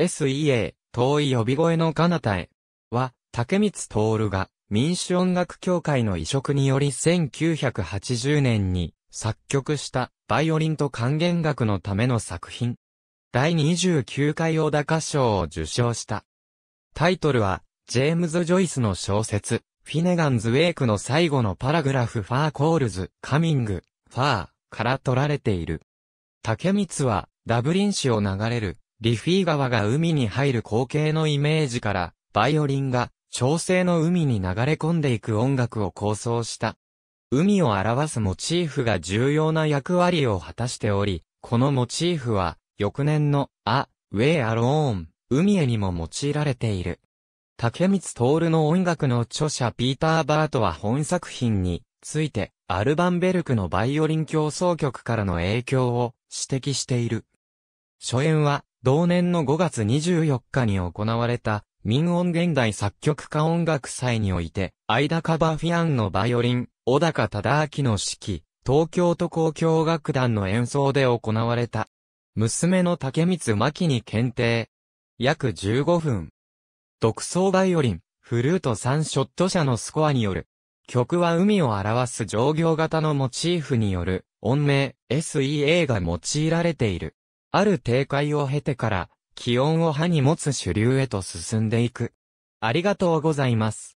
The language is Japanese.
SEA、遠い呼び声の彼方へ、は、竹光徹が、民主音楽協会の移植により1980年に作曲したバイオリンと還元楽のための作品。第29回小高賞を受賞した。タイトルは、ジェームズ・ジョイスの小説、フィネガンズ・ウェイクの最後のパラグラフファー・コールズ、カミング、ファーから取られている。竹光は、ダブリン市を流れるリフィー川が海に入る光景のイメージから、バイオリンが、調整の海に流れ込んでいく音楽を構想した。海を表すモチーフが重要な役割を果たしており、このモチーフは、翌年の、ア Way Alone、海へにも用いられている。竹光徹の音楽の著者ピーター・バートは本作品について、アルバンベルクのバイオリン協奏曲からの影響を指摘している。初演は、同年の5月24日に行われた、民音現代作曲家音楽祭において、アイダカバフィアンのバイオリン、小高忠明の指揮、東京都交響楽団の演奏で行われた。娘の竹光巻に検定。約15分。独奏バイオリン、フルート3ショット社のスコアによる。曲は海を表す上行型のモチーフによる、音名、SEA が用いられている。ある定海を経てから、気温を歯に持つ主流へと進んでいく。ありがとうございます。